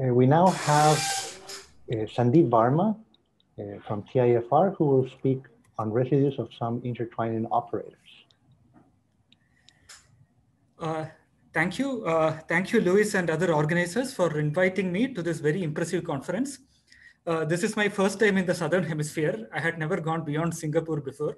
Uh, we now have uh, Sandeep Varma uh, from TIFR who will speak on residues of some intertwining operators. Uh, thank you. Uh, thank you, Louis and other organizers for inviting me to this very impressive conference. Uh, this is my first time in the Southern Hemisphere. I had never gone beyond Singapore before.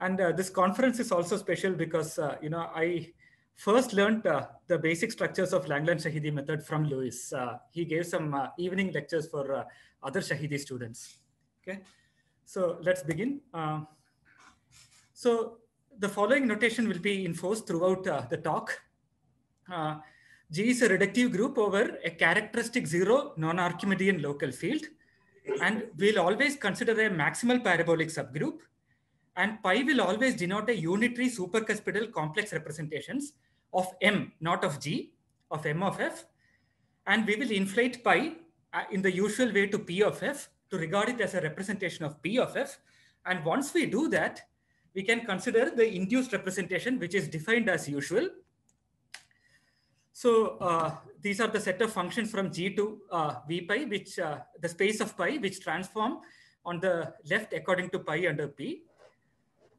and this conference is also special because, you know, I first learned uh, the basic structures of Langland Shahidi method from Lewis. Uh, he gave some uh, evening lectures for uh, other Shahidi students. Okay, so let's begin. Um, so the following notation will be enforced throughout uh, the talk. Uh, G is a reductive group over a characteristic zero non-Archimedean local field. And we'll always consider a maximal parabolic subgroup and pi will always denote a unitary supercuspidal complex representations of m, not of g, of m of f. And we will inflate pi uh, in the usual way to p of f to regard it as a representation of p of f. And once we do that, we can consider the induced representation, which is defined as usual. So uh, these are the set of functions from G to uh, V pi, which uh, the space of pi, which transform on the left according to pi under P.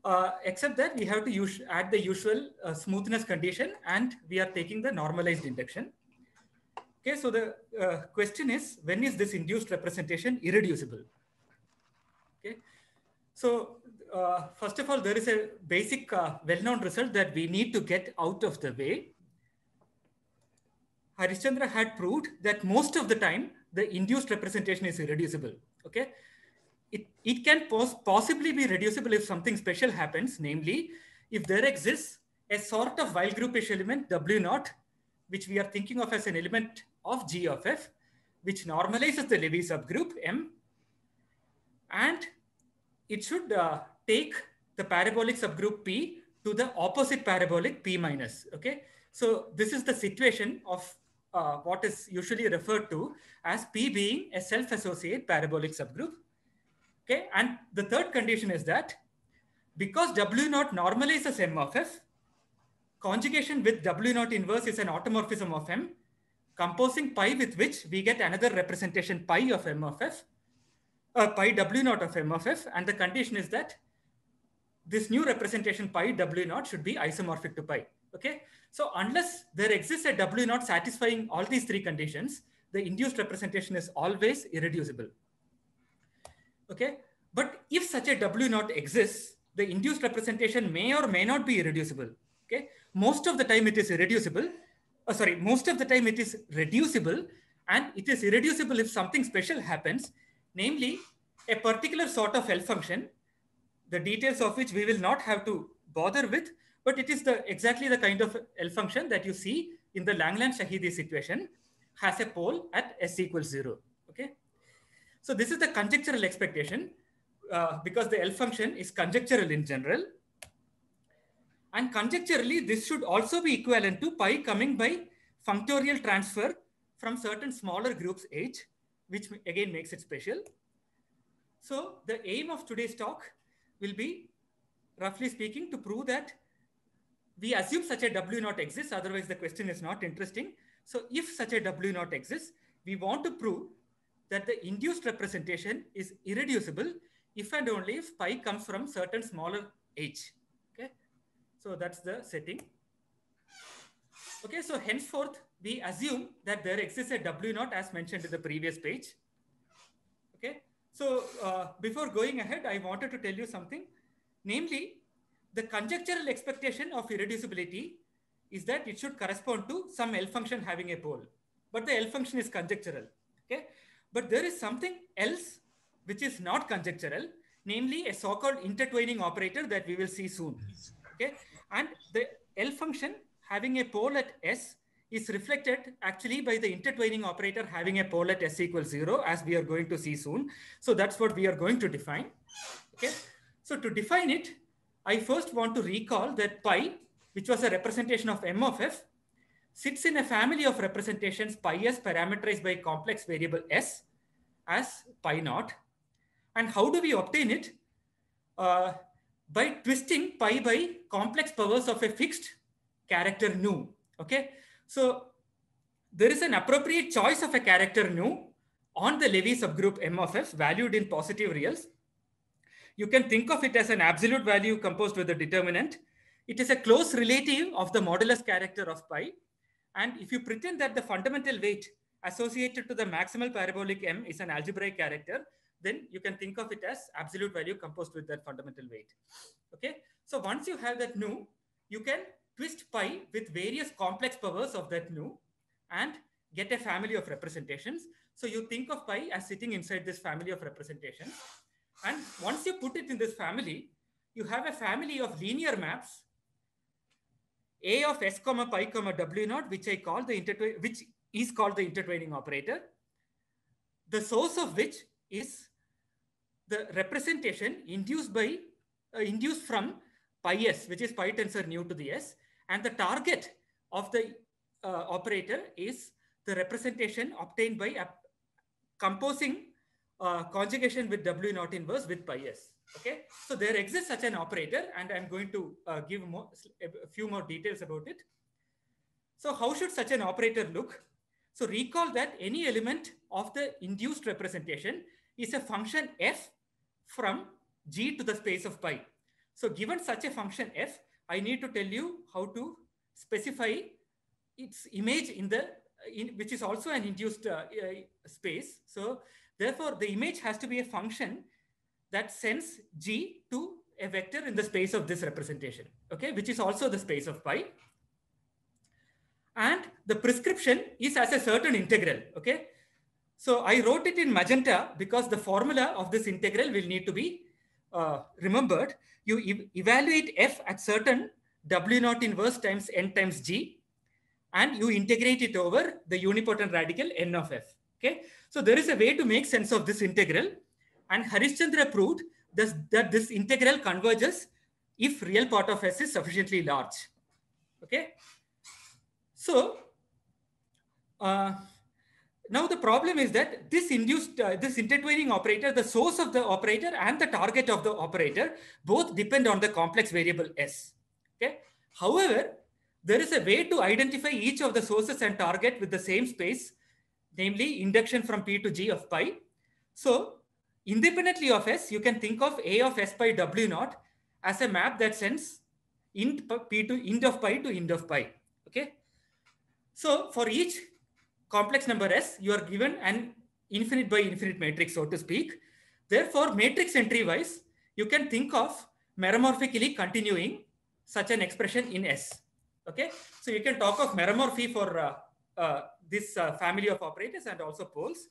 Uh, except that we have to use, add the usual uh, smoothness condition and we are taking the normalized induction. Okay, so the uh, question is, when is this induced representation irreducible? Okay, so uh, first of all, there is a basic uh, well-known result that we need to get out of the way. Harishchandra had proved that most of the time, the induced representation is irreducible. Okay, it, it can pos possibly be reducible if something special happens, namely, if there exists a sort of while groupish element W 0 which we are thinking of as an element of G of F, which normalizes the Levy subgroup M. And it should uh, take the parabolic subgroup P to the opposite parabolic P minus, okay? So this is the situation of uh, what is usually referred to as P being a self-associate parabolic subgroup. Okay, and the third condition is that because W naught normalizes M of F, conjugation with W naught inverse is an automorphism of M, composing pi with which we get another representation pi of M of F, uh, pi W naught of M of F, and the condition is that this new representation pi W naught should be isomorphic to pi. Okay, so unless there exists a W naught satisfying all these three conditions, the induced representation is always irreducible. Okay. But if such a W naught exists, the induced representation may or may not be irreducible. Okay. Most of the time it is irreducible. Oh, sorry, most of the time it is reducible and it is irreducible if something special happens, namely a particular sort of L function, the details of which we will not have to bother with, but it is the exactly the kind of L function that you see in the Langland-Shahidi situation has a pole at s equals zero, okay? So this is the conjectural expectation uh, because the L function is conjectural in general. And conjecturally, this should also be equivalent to pi coming by functorial transfer from certain smaller groups H, which again makes it special. So the aim of today's talk will be, roughly speaking, to prove that we assume such a W naught exists, otherwise the question is not interesting. So if such a W naught exists, we want to prove that the induced representation is irreducible if and only if pi comes from certain smaller h. Okay, so that's the setting. Okay, so henceforth we assume that there exists a w naught as mentioned in the previous page. Okay, so uh, before going ahead, I wanted to tell you something, namely the conjectural expectation of irreducibility is that it should correspond to some L function having a pole, but the L function is conjectural. Okay, but there is something else which is not conjectural, namely a so-called intertwining operator that we will see soon. Okay, and the L function having a pole at S is reflected actually by the intertwining operator having a pole at S equals zero, as we are going to see soon. So that's what we are going to define. Okay, so to define it, I first want to recall that pi, which was a representation of M of F, sits in a family of representations pi s parameterized by complex variable s as pi naught. And how do we obtain it? Uh, by twisting pi by complex powers of a fixed character nu. Okay, so there is an appropriate choice of a character nu on the Levy subgroup M of F valued in positive reals. You can think of it as an absolute value composed with a determinant. It is a close relative of the modulus character of pi and if you pretend that the fundamental weight associated to the maximal parabolic M is an algebraic character, then you can think of it as absolute value composed with that fundamental weight. Okay, so once you have that nu, you can twist pi with various complex powers of that nu and get a family of representations. So you think of pi as sitting inside this family of representations. And once you put it in this family, you have a family of linear maps a of s comma pi comma w naught, which I call the intertwin, which is called the intertwining operator, the source of which is the representation induced by uh, induced from pi s, which is pi tensor new to the s, and the target of the uh, operator is the representation obtained by uh, composing uh, conjugation with w naught inverse with pi s. Okay, so there exists such an operator and I'm going to uh, give more, a few more details about it. So how should such an operator look? So recall that any element of the induced representation is a function f from g to the space of pi. So given such a function f, I need to tell you how to specify its image in the in, which is also an induced uh, uh, space. So therefore, the image has to be a function that sends G to a vector in the space of this representation, okay, which is also the space of pi. And the prescription is as a certain integral, okay. So I wrote it in magenta because the formula of this integral will need to be uh, remembered. You e evaluate f at certain w naught inverse times n times g, and you integrate it over the unipotent radical n of f, okay. So there is a way to make sense of this integral and Harishchandra proved this, that this integral converges if real part of S is sufficiently large. Okay. So uh, now the problem is that this induced, uh, this intertwining operator, the source of the operator and the target of the operator both depend on the complex variable S. Okay. However, there is a way to identify each of the sources and target with the same space, namely induction from P to G of pi. So independently of S, you can think of A of S pi W naught as a map that sends int p to ind of pi to ind of pi. Okay. So for each complex number S, you are given an infinite by infinite matrix, so to speak. Therefore, matrix entry wise, you can think of meromorphically continuing such an expression in S. Okay. So you can talk of meromorphy for uh, uh, this uh, family of operators and also poles.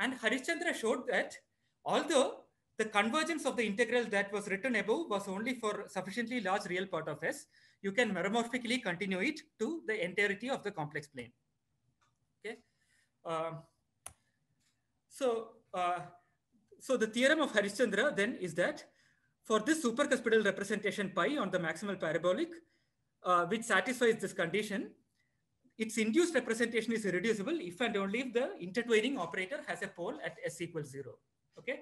And Harishchandra showed that Although the convergence of the integral that was written above was only for sufficiently large real part of S, you can meromorphically continue it to the entirety of the complex plane. Okay. Um, so, uh, so the theorem of Harishchandra then is that for this supercuspidal representation pi on the maximal parabolic, uh, which satisfies this condition, its induced representation is irreducible if and only if the intertwining operator has a pole at s equals zero. Okay.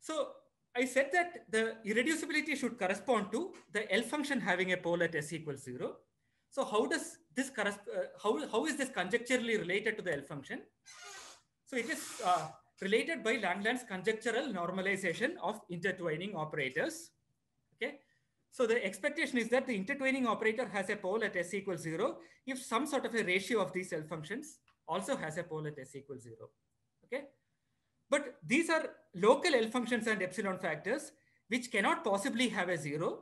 So I said that the irreducibility should correspond to the L function having a pole at s equals zero. So how does this Uh, how, how is this conjecturally related to the L function? So it is uh, related by Langland's conjectural normalization of intertwining operators. Okay. So the expectation is that the intertwining operator has a pole at s equals zero if some sort of a ratio of these L functions also has a pole at s equals zero. Okay. But these are local L functions and epsilon factors, which cannot possibly have a zero.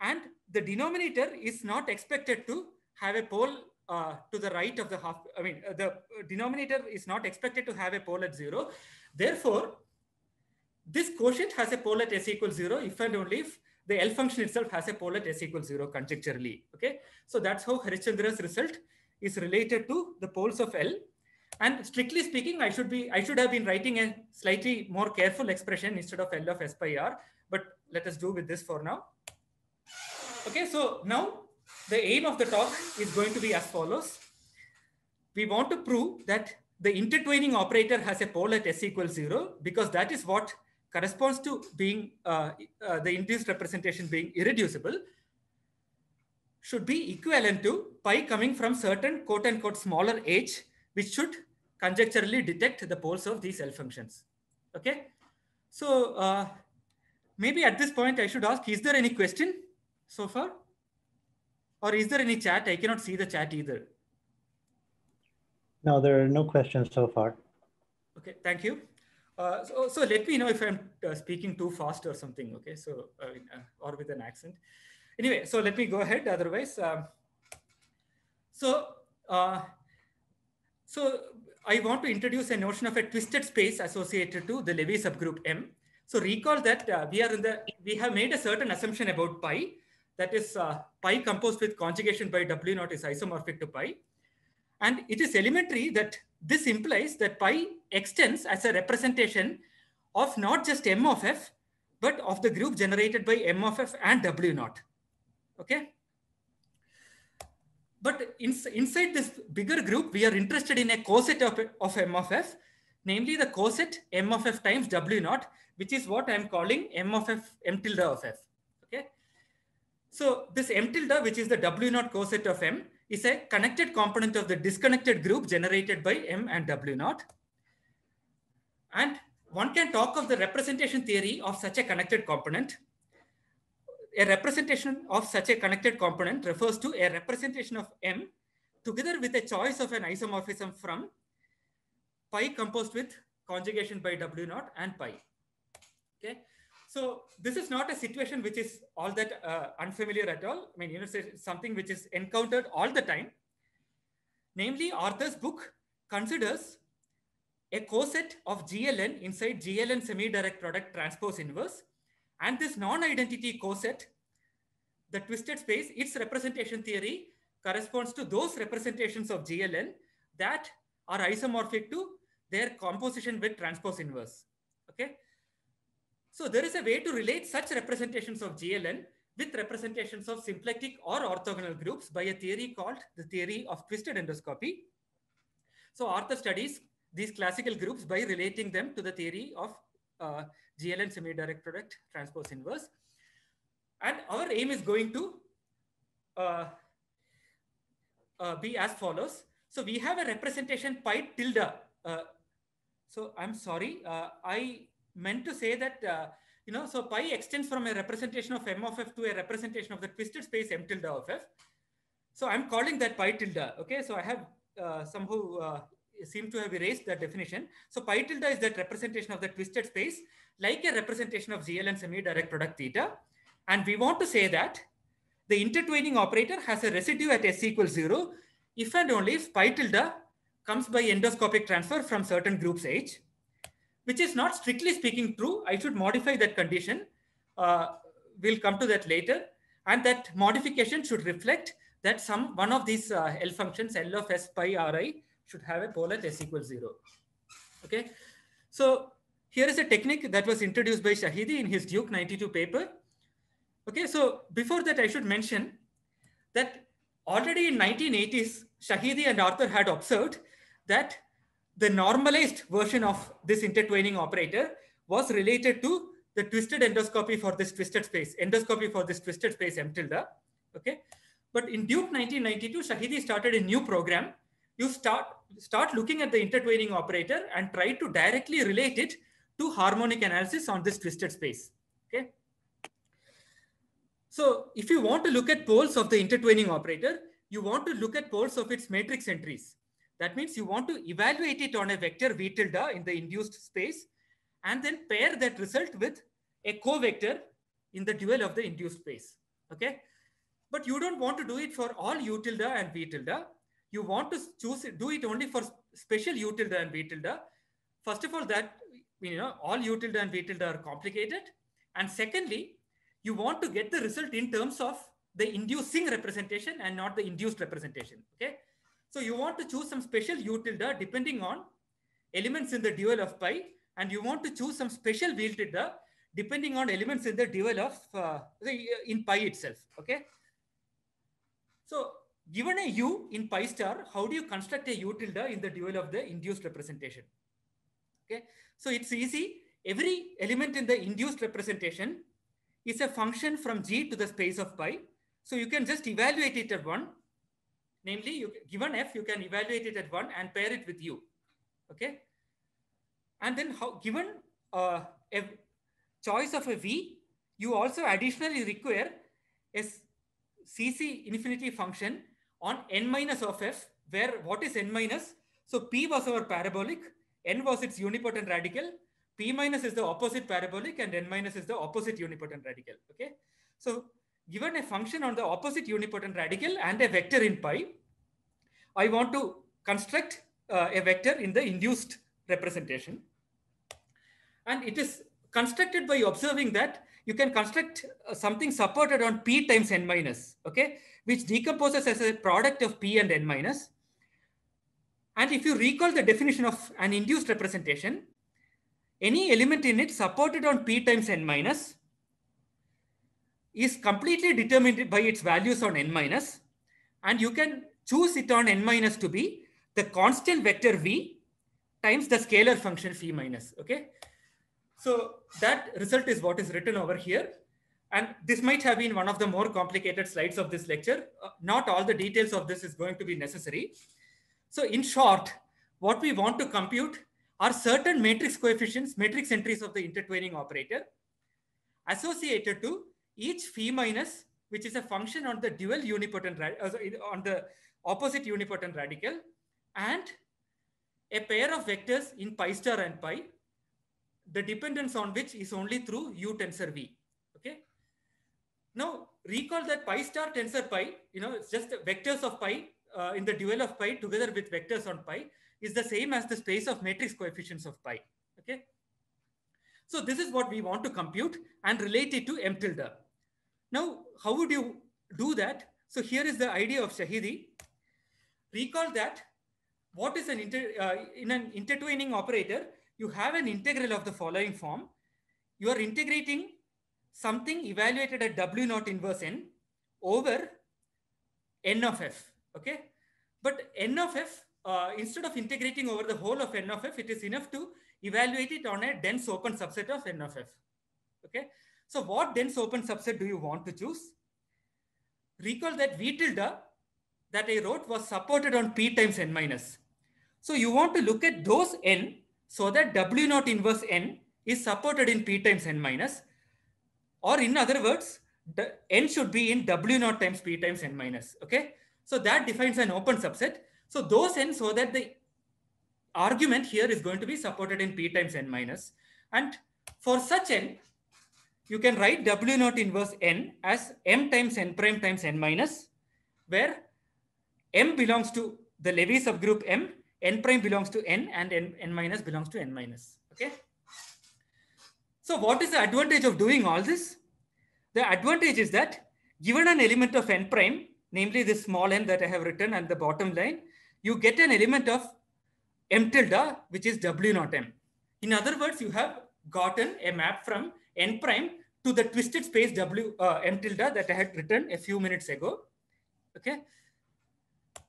And the denominator is not expected to have a pole uh, to the right of the half, I mean, uh, the denominator is not expected to have a pole at zero. Therefore, this quotient has a pole at s equals zero if and only if the L function itself has a pole at s equals zero conjecturally, okay? So that's how Harishchandra's result is related to the poles of L and strictly speaking, I should be I should have been writing a slightly more careful expression instead of L of S by R, but let us do with this for now. Okay, so now the aim of the talk is going to be as follows. We want to prove that the intertwining operator has a pole at S equals zero because that is what corresponds to being uh, uh, the induced representation being irreducible should be equivalent to pi coming from certain quote unquote smaller h which should conjecturally detect the poles of these L functions. Okay. So uh, maybe at this point I should ask, is there any question so far? Or is there any chat? I cannot see the chat either. No, there are no questions so far. Okay, thank you. Uh, so, so, let me know if I'm uh, speaking too fast or something, okay? So, uh, uh or with an accent. Anyway, so let me go ahead, otherwise. Um, so, uh, so I want to introduce a notion of a twisted space associated to the Levy subgroup M. So recall that uh, we are in the, we have made a certain assumption about pi, that is uh, pi composed with conjugation by W naught is isomorphic to pi. And it is elementary that this implies that pi extends as a representation of not just M of F, but of the group generated by M of F and W naught. Okay. But in, inside this bigger group, we are interested in a coset of, of M of F, namely the coset M of F times W naught, which is what I'm calling M of F, M tilde of F. Okay. So this M tilde, which is the W naught coset of M, is a connected component of the disconnected group generated by M and W naught. And one can talk of the representation theory of such a connected component a representation of such a connected component refers to a representation of M together with a choice of an isomorphism from pi composed with conjugation by W naught and pi. Okay. So this is not a situation which is all that uh, unfamiliar at all. I mean, you know, something which is encountered all the time. Namely, Arthur's book considers a coset of GLN inside GLN semi-direct product transpose inverse and this non-identity coset, the twisted space, its representation theory corresponds to those representations of GLN that are isomorphic to their composition with transpose inverse. Okay. So there is a way to relate such representations of GLN with representations of symplectic or orthogonal groups by a theory called the theory of twisted endoscopy. So Arthur studies these classical groups by relating them to the theory of uh, GLN semi-direct product transpose inverse. And our aim is going to uh, uh, be as follows. So we have a representation pi tilde. Uh, so I'm sorry, uh, I meant to say that, uh, you know, so pi extends from a representation of M of F to a representation of the twisted space M tilde of F. So I'm calling that pi tilde. Okay, so I have uh, somehow seem to have erased that definition. So pi tilde is that representation of the twisted space, like a representation of GL and semi-direct product theta. And we want to say that the intertwining operator has a residue at S equals zero, if and only if pi tilde comes by endoscopic transfer from certain groups H, which is not strictly speaking true. I should modify that condition. Uh, we'll come to that later. And that modification should reflect that some one of these uh, L functions, L of S pi Ri, should have a at s equals 0. Okay. So here is a technique that was introduced by Shahidi in his Duke 92 paper. Okay, so before that I should mention that already in 1980s, Shahidi and Arthur had observed that the normalized version of this intertwining operator was related to the twisted endoscopy for this twisted space, endoscopy for this twisted space M tilde. Okay. But in Duke 1992, Shahidi started a new program you start start looking at the intertwining operator and try to directly relate it to harmonic analysis on this twisted space. Okay. So if you want to look at poles of the intertwining operator, you want to look at poles of its matrix entries. That means you want to evaluate it on a vector v tilde in the induced space and then pair that result with a co-vector in the dual of the induced space. Okay. But you don't want to do it for all u tilde and v tilde you want to choose it, do it only for special u tilde and v tilde. First of all, that you know all u tilde and v tilde are complicated, and secondly, you want to get the result in terms of the inducing representation and not the induced representation. Okay, so you want to choose some special u tilde depending on elements in the dual of pi, and you want to choose some special v tilde depending on elements in the dual of uh, uh in pi itself. Okay, so Given a u in pi star, how do you construct a u tilde in the dual of the induced representation? Okay, so it's easy. Every element in the induced representation is a function from g to the space of pi. So you can just evaluate it at 1. Namely, you, given f, you can evaluate it at 1 and pair it with u. Okay, and then how, given uh, a choice of a v, you also additionally require a cc infinity function on n minus of f, where what is n minus? So p was our parabolic, n was its unipotent radical, p minus is the opposite parabolic, and n minus is the opposite unipotent radical. Okay, so given a function on the opposite unipotent radical and a vector in pi, I want to construct uh, a vector in the induced representation. And it is constructed by observing that you can construct uh, something supported on p times n minus. Okay, which decomposes as a product of P and N minus. And if you recall the definition of an induced representation, any element in it supported on P times N minus is completely determined by its values on N minus, And you can choose it on N minus to be the constant vector V times the scalar function phi minus, okay? So that result is what is written over here. And this might have been one of the more complicated slides of this lecture. Uh, not all the details of this is going to be necessary. So in short, what we want to compute are certain matrix coefficients, matrix entries of the intertwining operator associated to each phi minus, which is a function on the dual unipotent, uh, on the opposite unipotent radical and a pair of vectors in pi star and pi, the dependence on which is only through U tensor V. Okay. Now recall that pi star tensor pi, you know, it's just vectors of pi uh, in the dual of pi together with vectors on pi is the same as the space of matrix coefficients of pi. Okay. So this is what we want to compute and relate it to m tilde. Now, how would you do that? So here is the idea of Shahidi. Recall that what is an inter, uh, in an intertwining operator, you have an integral of the following form. You are integrating something evaluated at W naught inverse N over N of F, okay? But N of F, uh, instead of integrating over the whole of N of F, it is enough to evaluate it on a dense open subset of N of F, okay? So what dense open subset do you want to choose? Recall that V tilde that I wrote was supported on P times N minus. So you want to look at those N so that W naught inverse N is supported in P times N minus or in other words, the n should be in w naught times p times n minus. Okay. So that defines an open subset. So those n so that the argument here is going to be supported in p times n minus. And for such n, you can write w naught inverse n as m times n prime times n minus, where m belongs to the Levy subgroup m, n prime belongs to n, and n, n minus belongs to n minus. Okay. So what is the advantage of doing all this? The advantage is that given an element of n prime, namely this small n that I have written at the bottom line, you get an element of m tilde, which is w naught m. In other words, you have gotten a map from n prime to the twisted space w uh, m tilde that I had written a few minutes ago. Okay.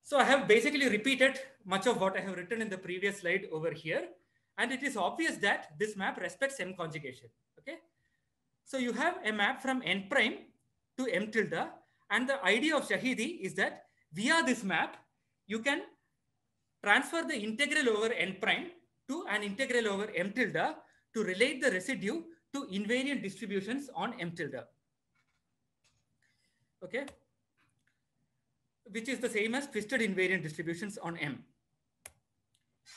So I have basically repeated much of what I have written in the previous slide over here. And it is obvious that this map respects M conjugation, okay? So you have a map from N prime to M tilde. And the idea of Shahidi is that via this map, you can transfer the integral over N prime to an integral over M tilde to relate the residue to invariant distributions on M tilde. Okay. Which is the same as twisted invariant distributions on M.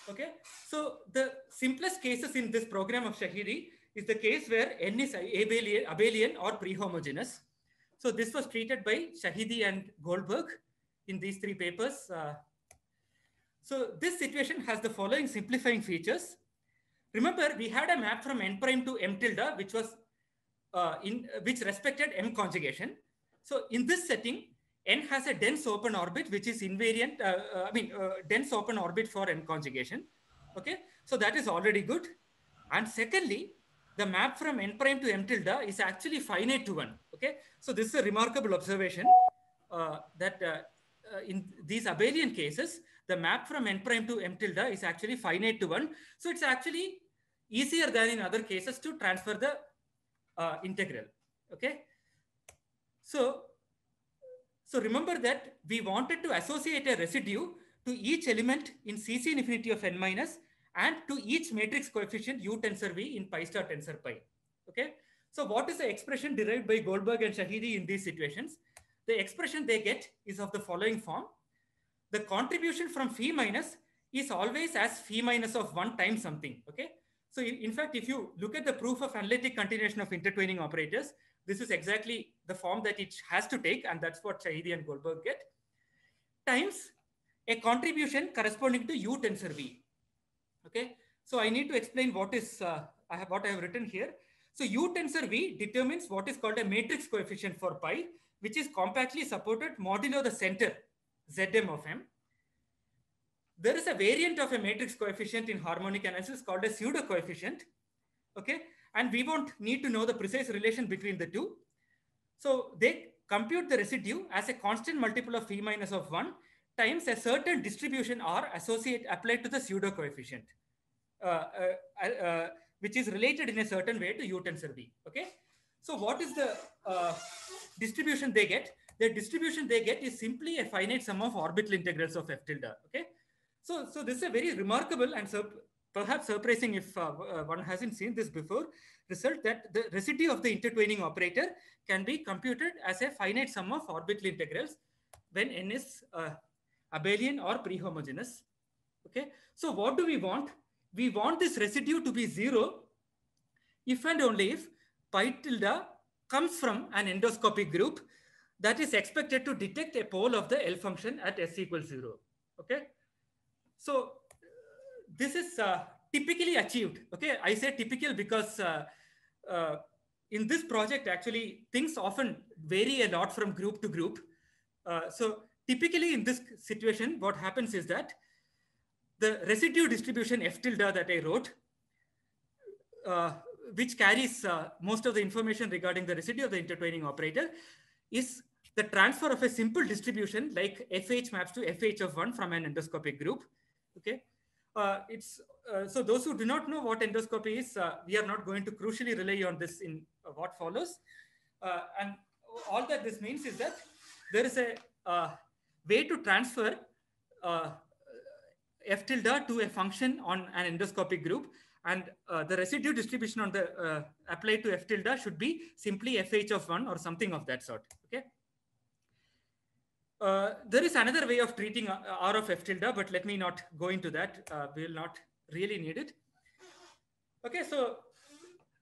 Okay, so the simplest cases in this program of Shahidi is the case where N is abelian, abelian or prehomogeneous. So this was treated by Shahidi and Goldberg in these three papers. Uh, so this situation has the following simplifying features. Remember, we had a map from n prime to m tilde, which was uh, in which respected m conjugation. So in this setting, N has a dense open orbit, which is invariant, uh, uh, I mean, uh, dense open orbit for N conjugation. Okay, so that is already good. And secondly, the map from N prime to M tilde is actually finite to 1. Okay, so this is a remarkable observation uh, that uh, uh, in these abelian cases, the map from N prime to M tilde is actually finite to 1. So it's actually easier than in other cases to transfer the integral. Okay, so so remember that we wanted to associate a residue to each element in CC infinity of n minus and to each matrix coefficient U tensor V in pi star tensor pi. Okay. So what is the expression derived by Goldberg and Shahidi in these situations? The expression they get is of the following form. The contribution from phi minus is always as phi minus of one times something. Okay. So in fact, if you look at the proof of analytic continuation of intertwining operators, this is exactly the form that it has to take, and that's what Shahidi and Goldberg get, times a contribution corresponding to U tensor V. Okay, so I need to explain what is uh, I have what I have written here. So U tensor V determines what is called a matrix coefficient for pi, which is compactly supported modulo the center Zm of m. There is a variant of a matrix coefficient in harmonic analysis called a pseudo coefficient. Okay, and we won't need to know the precise relation between the two. So they compute the residue as a constant multiple of phi minus of 1 times a certain distribution R associate applied to the pseudo coefficient, uh, uh, uh, uh which is related in a certain way to U tensor B. Okay. So what is the uh, distribution they get? The distribution they get is simply a finite sum of orbital integrals of f tilde. Okay. So, so this is a very remarkable and perhaps surprising if uh, uh, one hasn't seen this before, result that the residue of the intertwining operator can be computed as a finite sum of orbital integrals when n is uh, abelian or prehomogeneous. Okay, so what do we want? We want this residue to be zero if and only if pi tilde comes from an endoscopic group that is expected to detect a pole of the L function at s equals zero. Okay, so this is uh, typically achieved. Okay, I say typical because uh, uh, in this project, actually, things often vary a lot from group to group. Uh, so typically in this situation, what happens is that the residue distribution F tilde that I wrote, uh, which carries uh, most of the information regarding the residue of the intertwining operator, is the transfer of a simple distribution like FH maps to FH of one from an endoscopic group. Okay, uh, it's uh, so those who do not know what endoscopy is, uh, we are not going to crucially rely on this in what follows. and all that this means is that there is a way to transfer f tilde to a function on an endoscopic group and uh, the residue distribution on the uh, applied to f tilde should be simply fh of 1 or something of that sort okay uh, there is another way of treating uh, R of F tilde, but let me not go into that. Uh, we will not really need it. Okay, so,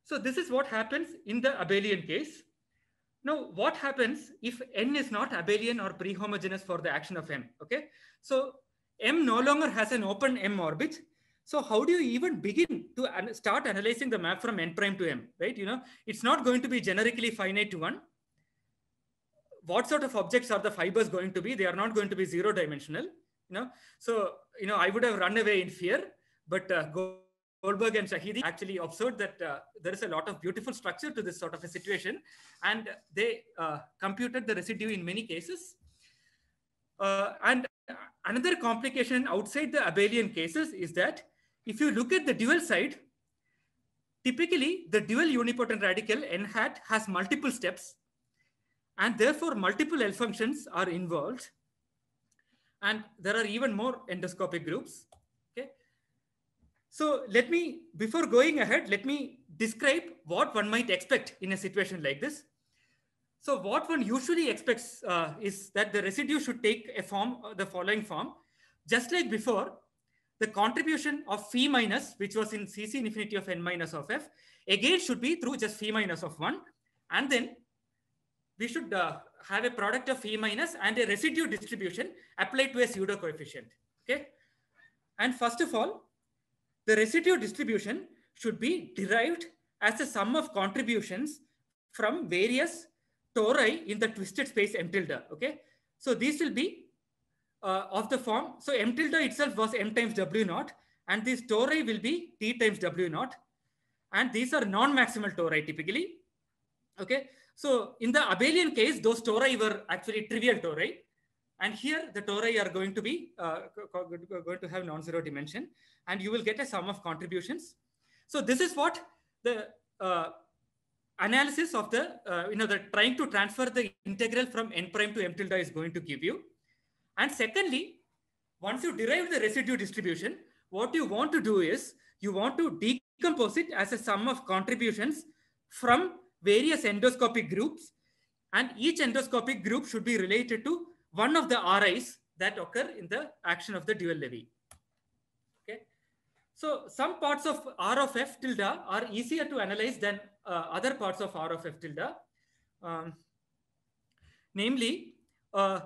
so this is what happens in the abelian case. Now, what happens if N is not abelian or prehomogeneous for the action of M? Okay, so M no longer has an open M orbit. So how do you even begin to start analyzing the map from N prime to M, right? You know, it's not going to be generically finite to one what sort of objects are the fibers going to be? They are not going to be zero dimensional, you know. So, you know, I would have run away in fear, but uh, Goldberg and Shahidi actually observed that uh, there is a lot of beautiful structure to this sort of a situation, and they uh, computed the residue in many cases. Uh, and another complication outside the abelian cases is that if you look at the dual side, typically the dual unipotent radical n hat has multiple steps and therefore, multiple L functions are involved. And there are even more endoscopic groups. Okay. So let me, before going ahead, let me describe what one might expect in a situation like this. So what one usually expects uh, is that the residue should take a form, uh, the following form. Just like before, the contribution of phi minus, which was in CC infinity of n minus of f, again should be through just phi minus of 1. And then we should uh, have a product of E minus and a residue distribution applied to a pseudo coefficient. Okay. And first of all, the residue distribution should be derived as a sum of contributions from various tori in the twisted space M tilde. Okay. So these will be uh, of the form. So M tilde itself was M times W naught and these tori will be T times W naught. And these are non-maximal tori typically. Okay. So in the abelian case, those tori were actually trivial tori. And here the tori are going to be uh, going to have non-zero dimension and you will get a sum of contributions. So this is what the uh, analysis of the, uh, you know, the trying to transfer the integral from n prime to m tilde is going to give you. And secondly, once you derive the residue distribution, what you want to do is you want to decompose it as a sum of contributions from various endoscopic groups, and each endoscopic group should be related to one of the RIs that occur in the action of the dual levy. Okay. So some parts of R of F tilde are easier to analyze than uh, other parts of R of F tilde. Um, namely, uh,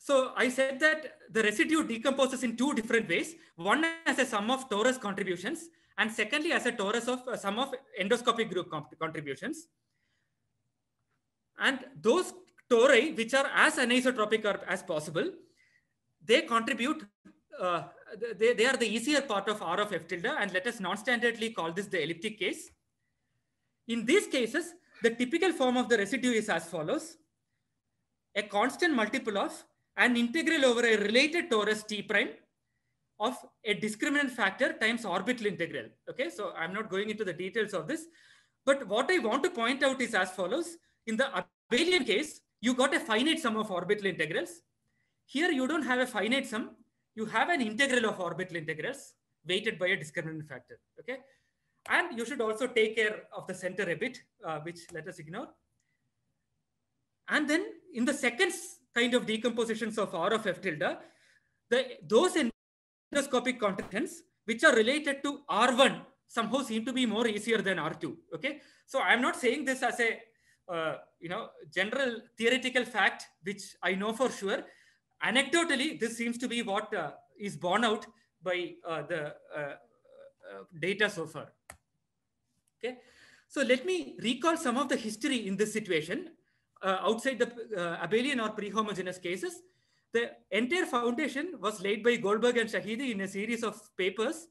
so I said that the residue decomposes in two different ways. One as a sum of torus contributions and secondly, as a torus of uh, sum of endoscopic group contributions. And those tori, which are as anisotropic as possible, they contribute, uh, they, they are the easier part of R of F tilde. And let us non-standardly call this the elliptic case. In these cases, the typical form of the residue is as follows. A constant multiple of an integral over a related torus T prime of a discriminant factor times orbital integral. Okay, so I'm not going into the details of this, but what I want to point out is as follows. In the abelian case, you got a finite sum of orbital integrals. Here you don't have a finite sum, you have an integral of orbital integrals weighted by a discriminant factor, okay? And you should also take care of the center a bit, uh, which let us ignore. And then in the second kind of decompositions of R of F tilde, the, those microscopic contents, which are related to R1 somehow seem to be more easier than R2. Okay, so I'm not saying this as a uh, you know general theoretical fact which I know for sure. Anecdotally, this seems to be what uh, is borne out by uh, the uh, uh, data so far. Okay, so let me recall some of the history in this situation uh, outside the abelian or pre-homogeneous cases the entire foundation was laid by Goldberg and Shahidi in a series of papers,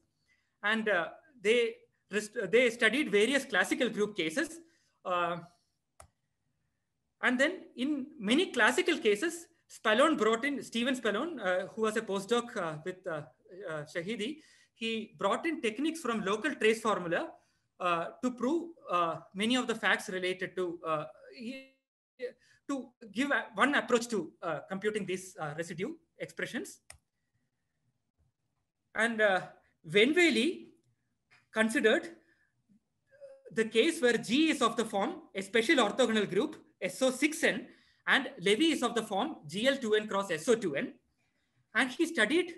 and uh, they uh, they studied various classical group cases. Uh, and then in many classical cases, Spallone brought in, Stephen Spallone, uh, who was a postdoc uh, with uh, uh, Shahidi, he brought in techniques from local trace formula to prove many of the facts related to, he, to give one approach to uh, computing these uh, residue expressions. And uh, Venveli considered the case where G is of the form a special orthogonal group SO6N and Levy is of the form GL2N cross SO2N. And he studied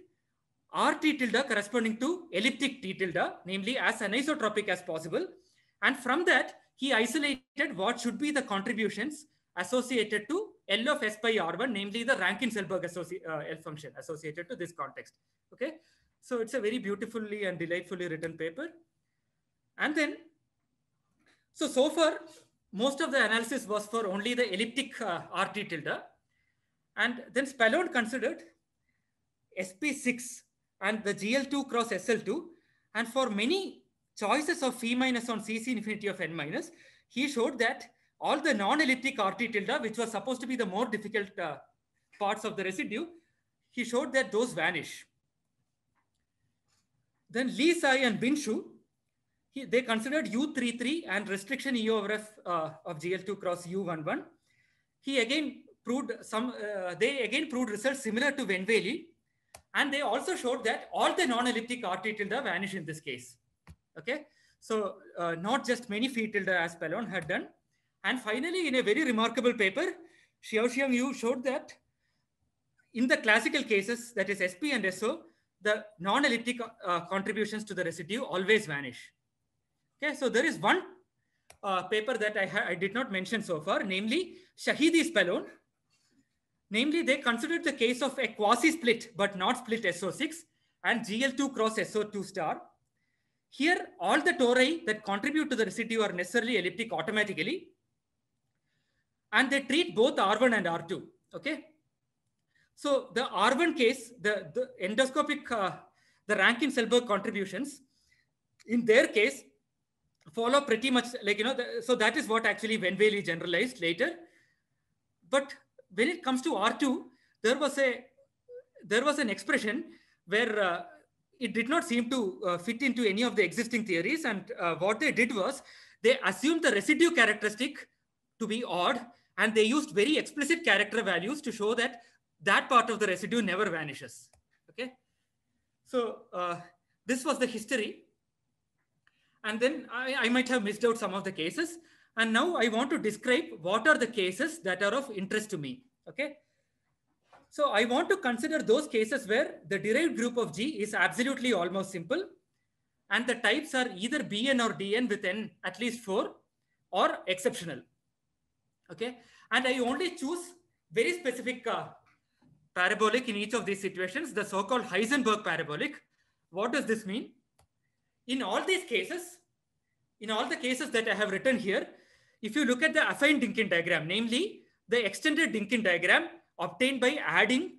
R T tilde corresponding to elliptic T tilde, namely as anisotropic as possible. And from that, he isolated what should be the contributions associated to L of S by R1, namely the Rankin-Selberg uh, L function associated to this context. Okay, so it's a very beautifully and delightfully written paper. And then, so so far, most of the analysis was for only the elliptic uh, RT tilde. Uh, and then Spallone considered SP6 and the GL2 cross SL2. And for many choices of phi minus on CC infinity of n minus, he showed that all the non-elliptic RT tilde, which was supposed to be the more difficult uh, parts of the residue, he showed that those vanish. Then Lee Sai and Binshu, he, they considered U33 and restriction E over F uh, of GL2 cross U11. He again proved some, uh, they again proved results similar to Venveli. And they also showed that all the non-elliptic RT tilde vanish in this case. Okay, so uh, not just many feet tilde as Pallon had done, and finally, in a very remarkable paper, Xiao Xiang Yu showed that in the classical cases, that is SP and SO, the non-elliptic uh, contributions to the residue always vanish. Okay, so there is one uh, paper that I, I, did not mention so far, namely Shahidi's paper. Namely, they considered the case of a quasi-split, but not split SO6 and GL2 cross SO2 star. Here, all the tori that contribute to the residue are necessarily elliptic automatically, and they treat both R1 and R2, okay? So the R1 case, the, the endoscopic, uh, the Rankin-Selberg contributions, in their case, follow pretty much like, you know, the, so that is what actually Van generalized later. But when it comes to R2, there was a, there was an expression where uh, it did not seem to uh, fit into any of the existing theories. And uh, what they did was they assumed the residue characteristic to be odd and they used very explicit character values to show that that part of the residue never vanishes. Okay. So uh, this was the history. And then I, I might have missed out some of the cases. And now I want to describe what are the cases that are of interest to me. Okay. So I want to consider those cases where the derived group of G is absolutely almost simple and the types are either Bn or Dn with n at least four or exceptional okay? And I only choose very specific uh, parabolic in each of these situations, the so-called Heisenberg parabolic. What does this mean? In all these cases, in all the cases that I have written here, if you look at the affine Dinkin diagram, namely the extended Dinkin diagram obtained by adding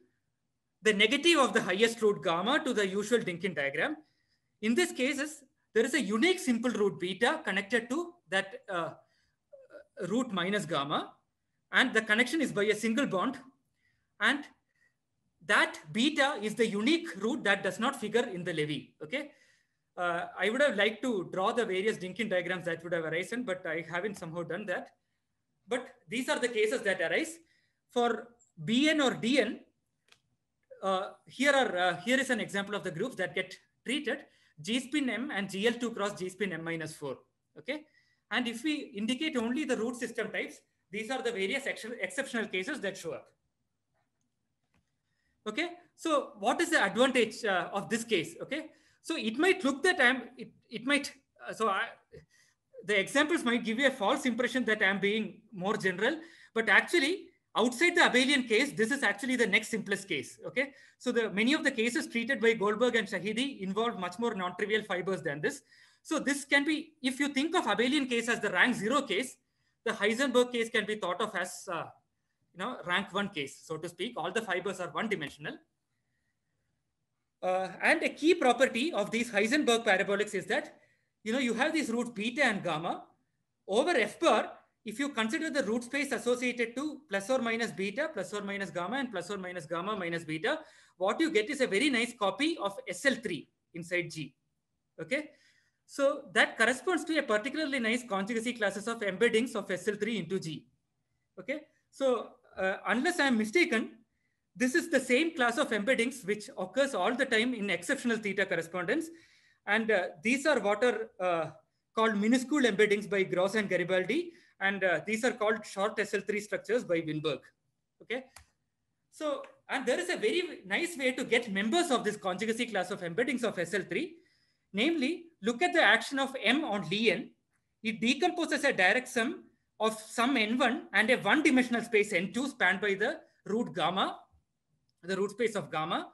the negative of the highest root gamma to the usual Dinkin diagram. In these cases, there is a unique simple root beta connected to that uh, root minus gamma and the connection is by a single bond and that beta is the unique root that does not figure in the levy. Okay. Uh, I would have liked to draw the various Dinkin diagrams that would have arisen, but I haven't somehow done that. But these are the cases that arise. For Bn or Dn, uh, here, are, uh, here is an example of the groups that get treated, G spin M and GL2 cross G spin M minus 4. Okay. And if we indicate only the root system types, these are the various ex exceptional cases that show up. Okay, so what is the advantage uh, of this case? Okay, so it might look that I'm, it, it might, uh, so I, the examples might give you a false impression that I'm being more general, but actually outside the abelian case, this is actually the next simplest case. Okay, so the many of the cases treated by Goldberg and Shahidi involve much more non-trivial fibers than this. So this can be, if you think of abelian case as the rank zero case, the Heisenberg case can be thought of as uh, you know, rank one case, so to speak. All the fibers are one dimensional. Uh, and a key property of these Heisenberg parabolics is that, you know, you have these roots beta and gamma over F bar. If you consider the root space associated to plus or minus beta, plus or minus gamma, and plus or minus gamma minus beta, what you get is a very nice copy of SL3 inside G. Okay. So that corresponds to a particularly nice conjugacy classes of embeddings of SL3 into G. Okay, so uh, unless I'm mistaken, this is the same class of embeddings which occurs all the time in exceptional theta correspondence. And uh, these are what are uh, called minuscule embeddings by Gross and Garibaldi. And uh, these are called short SL3 structures by Winberg. Okay, so, and there is a very nice way to get members of this conjugacy class of embeddings of SL3. Namely, look at the action of M on Dn, it decomposes a direct sum of some N1 and a one-dimensional space N2 spanned by the root gamma, the root space of gamma.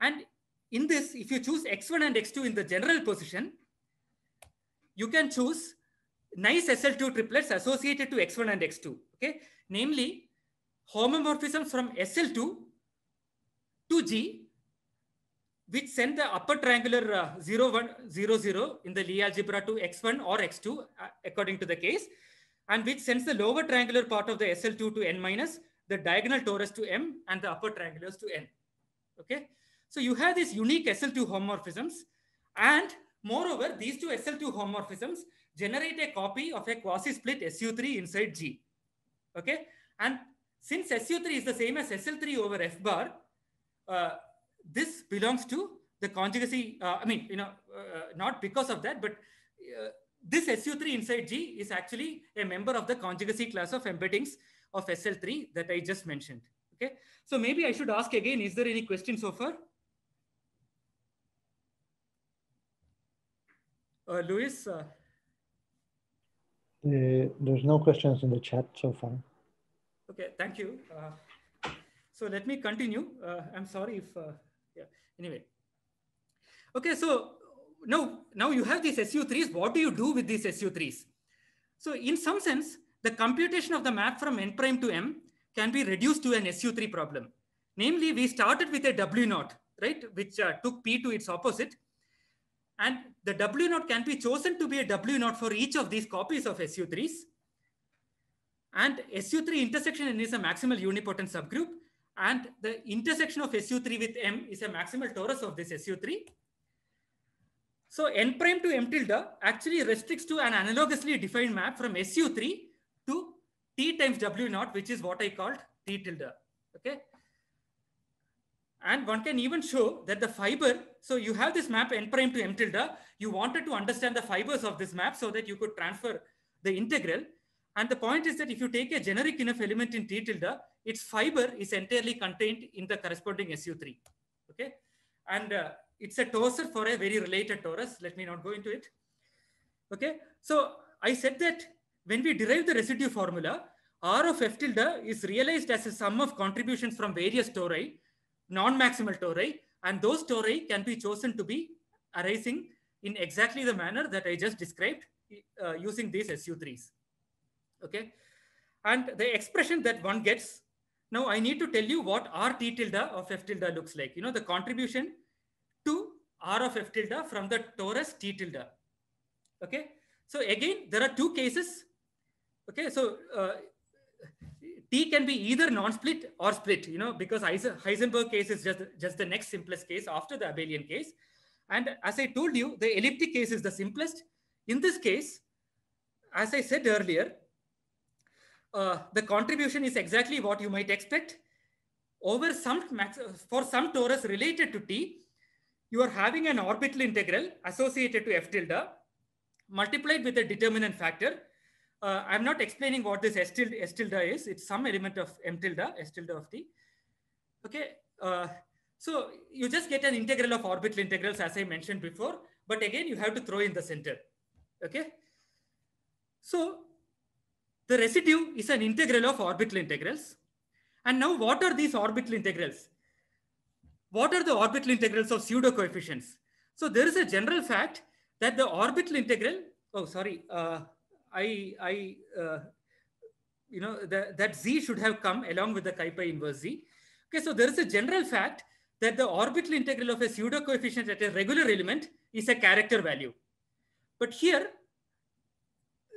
And in this, if you choose X1 and X2 in the general position, you can choose nice SL2 triplets associated to X1 and X2, okay? Namely, homomorphisms from SL2 to G which send the upper triangular uh, 0, 1, 0, 0 in the Lie algebra to x1 or x2 uh, according to the case, and which sends the lower triangular part of the SL2 to n minus, the diagonal torus to m, and the upper triangulars to n. Okay, so you have these unique SL2 homomorphisms, and moreover, these two SL2 homomorphisms generate a copy of a quasi-split SU3 inside G. Okay, and since SU3 is the same as SL3 over F bar, uh, this belongs to the conjugacy, uh, I mean, you know, uh, not because of that, but uh, this SU3 inside G is actually a member of the conjugacy class of embeddings of SL3 that I just mentioned. Okay, so maybe I should ask again, is there any question so far? Uh, Luis? Uh, uh, there's no questions in the chat so far. Okay, thank you. Uh, so let me continue. Uh, I'm sorry if yeah anyway okay so now now you have these su3s what do you do with these su3s so in some sense the computation of the map from n prime to m can be reduced to an su3 problem namely we started with a w w0 right which uh, took p to its opposite and the w 0 can be chosen to be a w w0 for each of these copies of su3s and su3 intersection n is a maximal unipotent subgroup and the intersection of SU3 with M is a maximal torus of this SU3. So N prime to M tilde actually restricts to an analogously defined map from SU3 to T times W naught, which is what I called T tilde, okay? And one can even show that the fiber, so you have this map N prime to M tilde, you wanted to understand the fibers of this map so that you could transfer the integral. And the point is that if you take a generic enough element in T tilde, its fiber is entirely contained in the corresponding SU3. Okay. And uh, it's a torsor for a very related torus. Let me not go into it. Okay. So I said that when we derive the residue formula, R of F tilde is realized as a sum of contributions from various tori, non-maximal tori, and those tori can be chosen to be arising in exactly the manner that I just described uh, using these SU3s okay? And the expression that one gets, now I need to tell you what R T tilde of F tilde looks like. You know, the contribution to R of F tilde from the torus T tilde, okay? So again, there are two cases, okay? So uh, T can be either non-split or split, you know, because Heisenberg case is just, just the next simplest case after the abelian case. And as I told you, the elliptic case is the simplest. In this case, as I said earlier, uh, the contribution is exactly what you might expect. Over some max, for some torus related to t, you are having an orbital integral associated to f tilde multiplied with a determinant factor. Uh, I'm not explaining what this s tilde, s tilde is. It's some element of m tilde, s tilde of t. Okay. Uh, so you just get an integral of orbital integrals as I mentioned before, but again, you have to throw in the center. Okay. So the residue is an integral of orbital integrals. And now what are these orbital integrals? What are the orbital integrals of pseudo coefficients? So there is a general fact that the orbital integral, oh, sorry, uh, I, I uh, you know, the, that z should have come along with the chi pi inverse z. Okay, so there is a general fact that the orbital integral of a pseudo coefficient at a regular element is a character value. But here,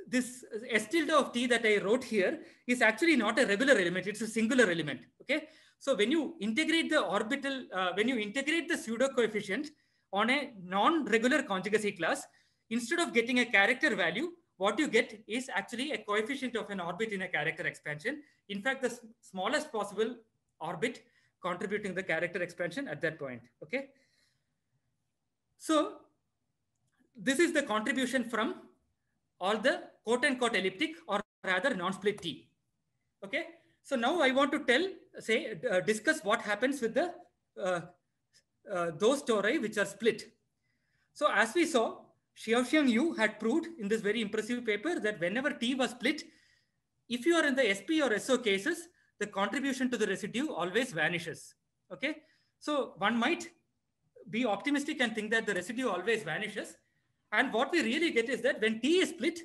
this S tilde of t that I wrote here is actually not a regular element, it's a singular element, okay? So when you integrate the orbital, uh, when you integrate the pseudo coefficient on a non-regular conjugacy class, instead of getting a character value, what you get is actually a coefficient of an orbit in a character expansion. In fact, the smallest possible orbit contributing the character expansion at that point, okay? So this is the contribution from all the quote unquote elliptic or rather non-split T. Okay. So now I want to tell, say, uh, discuss what happens with the uh, uh, those tori which are split. So as we saw, Xiaoxiang Yu had proved in this very impressive paper that whenever T was split, if you are in the SP or SO cases, the contribution to the residue always vanishes. Okay. So one might be optimistic and think that the residue always vanishes. And what we really get is that when T is split,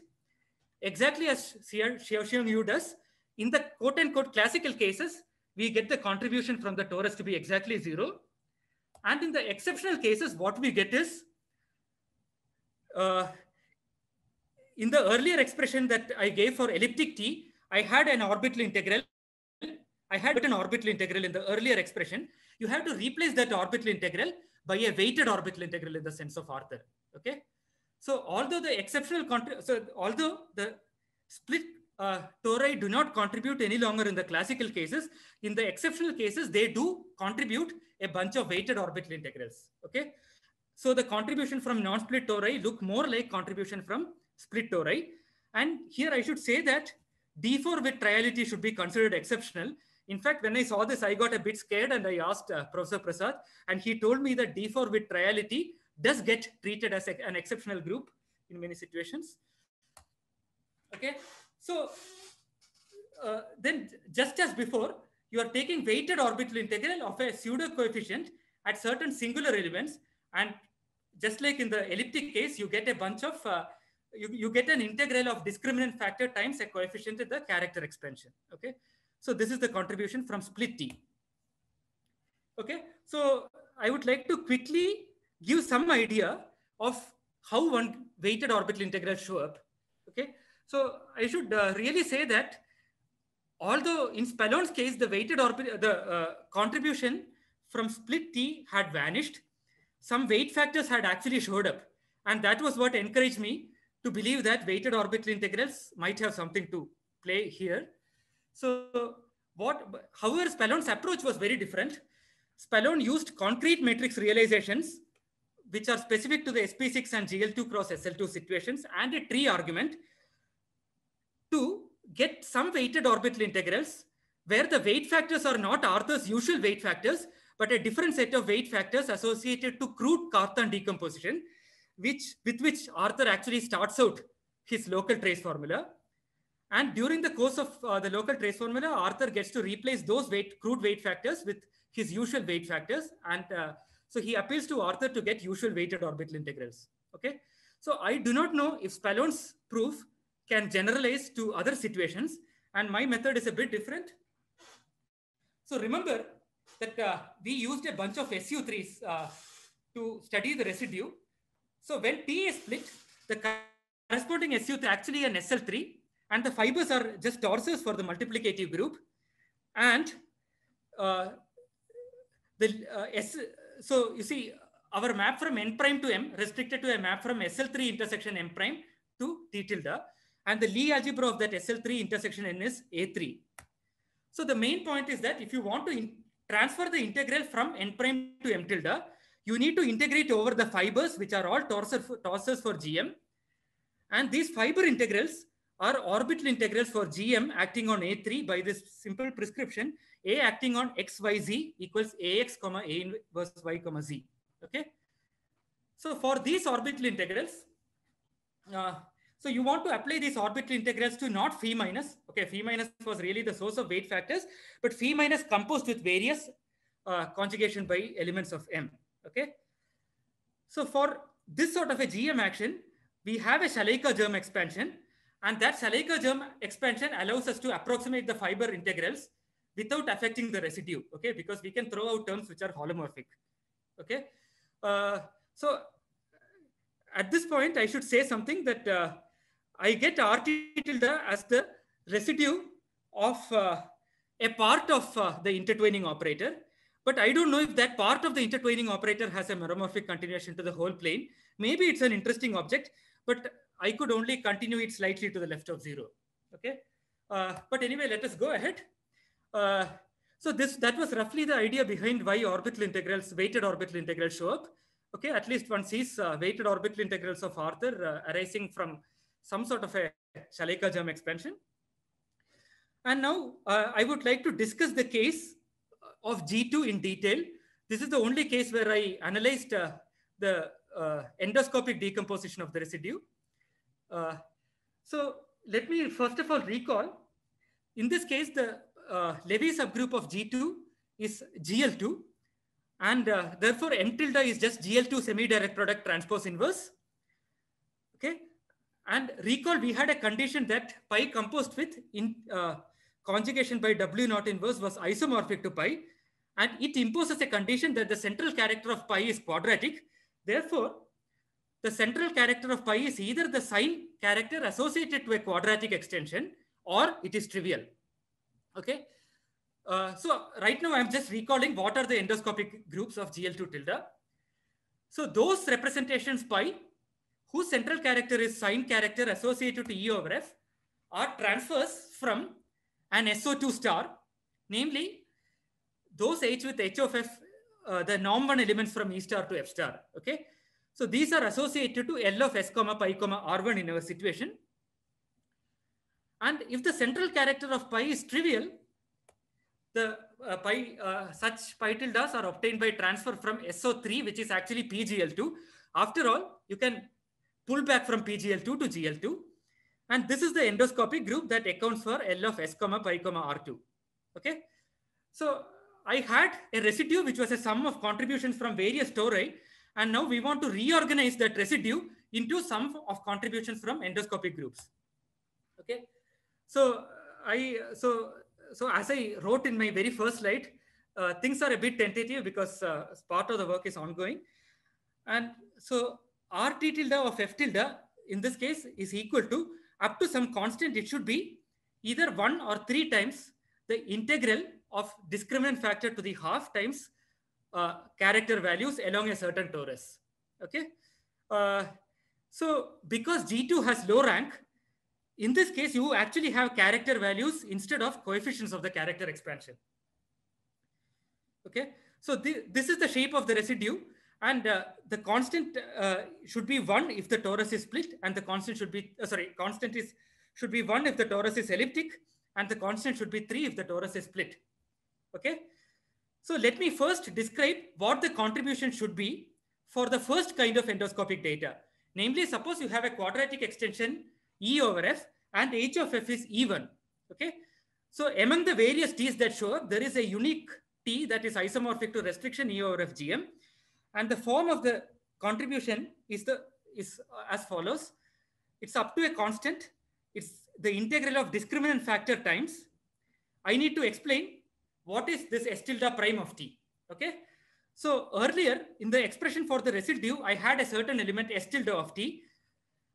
exactly as Xiaoxiang Yu does, in the quote unquote classical cases, we get the contribution from the torus to be exactly zero. And in the exceptional cases, what we get is, uh, in the earlier expression that I gave for elliptic T, I had an orbital integral. I had an orbital integral in the earlier expression. You have to replace that orbital integral by a weighted orbital integral in the sense of Arthur, okay? So although the exceptional, so although the split uh, tori do not contribute any longer in the classical cases, in the exceptional cases, they do contribute a bunch of weighted orbital integrals, okay? So the contribution from non-split tori look more like contribution from split tori. And here I should say that D4 with triality should be considered exceptional. In fact, when I saw this, I got a bit scared and I asked uh, Professor Prasad, and he told me that D4 with triality does get treated as an exceptional group in many situations. Okay, so uh, then just as before, you are taking weighted orbital integral of a pseudo coefficient at certain singular elements. And just like in the elliptic case, you get a bunch of, uh, you, you get an integral of discriminant factor times a coefficient in the character expansion, okay? So this is the contribution from split T. Okay, so I would like to quickly give some idea of how one weighted orbital integrals show up. Okay, so I should uh, really say that although in Spallone's case, the weighted orbital the uh, contribution from split T had vanished, some weight factors had actually showed up. And that was what encouraged me to believe that weighted orbital integrals might have something to play here. So what, however, Spallone's approach was very different. Spallone used concrete matrix realizations which are specific to the SP6 and GL2 cross SL2 situations and a tree argument to get some weighted orbital integrals where the weight factors are not Arthur's usual weight factors, but a different set of weight factors associated to crude Cartan decomposition, which, with which Arthur actually starts out his local trace formula. And during the course of uh, the local trace formula, Arthur gets to replace those weight, crude weight factors with his usual weight factors and uh, so he appeals to Arthur to get usual weighted orbital integrals. Okay. So I do not know if Spallone's proof can generalize to other situations. And my method is a bit different. So remember that uh, we used a bunch of SU3s uh, to study the residue. So when T is split, the corresponding SU3 actually an SL3 and the fibers are just torsors for the multiplicative group. And uh, the uh, S, so you see our map from n prime to m restricted to a map from SL3 intersection m prime to t tilde. And the Lie algebra of that SL3 intersection n is A3. So the main point is that if you want to transfer the integral from n prime to m tilde, you need to integrate over the fibers, which are all for, torsors for GM. And these fiber integrals are orbital integrals for GM acting on A3 by this simple prescription a acting on x, y, z equals ax comma a inverse y comma z. Okay. So for these orbital integrals, uh, so you want to apply these orbital integrals to not phi minus. Okay, phi minus was really the source of weight factors, but phi minus composed with various uh, conjugation by elements of M. Okay. So for this sort of a GM action, we have a Shalaker germ expansion, and that Shalaker germ expansion allows us to approximate the fiber integrals without affecting the residue, okay? Because we can throw out terms which are holomorphic, okay? Uh, so at this point, I should say something that uh, I get RT tilde as the residue of uh, a part of uh, the intertwining operator, but I don't know if that part of the intertwining operator has a meromorphic continuation to the whole plane. Maybe it's an interesting object, but I could only continue it slightly to the left of zero, okay? Uh, but anyway, let us go ahead. Uh, so this that was roughly the idea behind why orbital integrals, weighted orbital integrals show up. Okay, at least one sees uh, weighted orbital integrals of Arthur uh, arising from some sort of a Shaleka-Germ expansion. And now uh, I would like to discuss the case of G2 in detail. This is the only case where I analyzed uh, the uh, endoscopic decomposition of the residue. Uh, so let me first of all recall, in this case, the uh, Levy subgroup of G2 is GL2. And uh, therefore, M tilde is just GL2 semi-direct product transpose inverse. Okay. And recall, we had a condition that pi composed with in, uh, conjugation by W naught inverse was isomorphic to pi. And it imposes a condition that the central character of pi is quadratic. Therefore, the central character of pi is either the sine character associated to a quadratic extension or it is trivial. Okay. Uh, so right now I'm just recalling what are the endoscopic groups of GL2 tilde. So those representations pi, whose central character is sign character associated to E over F, are transfers from an SO2 star, namely those H with H of F, uh, the norm one elements from E star to F star, okay? So these are associated to L of S comma pi comma R1 in our situation. And if the central character of pi is trivial, the uh, pi, uh, such pi tildes are obtained by transfer from SO3, which is actually PGL2. After all, you can pull back from PGL2 to GL2. And this is the endoscopic group that accounts for L of S comma pi comma R2. Okay. So I had a residue which was a sum of contributions from various tori. And now we want to reorganize that residue into sum of contributions from endoscopic groups. Okay. So I so so as I wrote in my very first slide, uh, things are a bit tentative because uh, part of the work is ongoing. And so R T tilde of F tilde in this case is equal to up to some constant, it should be either one or three times the integral of discriminant factor to the half times uh, character values along a certain torus. Okay. Uh, so because G2 has low rank, in this case, you actually have character values instead of coefficients of the character expansion. Okay, so this is the shape of the residue and uh, the constant uh, should be one if the torus is split and the constant should be, uh, sorry, constant is should be one if the torus is elliptic and the constant should be three if the torus is split. Okay, so let me first describe what the contribution should be for the first kind of endoscopic data. Namely, suppose you have a quadratic extension E over F and H of F is even. Okay. So among the various T's that show up, there is a unique T that is isomorphic to restriction E over F GM. And the form of the contribution is, the, is as follows. It's up to a constant. It's the integral of discriminant factor times. I need to explain what is this S tilde prime of T. Okay. So earlier in the expression for the residue, I had a certain element S tilde of T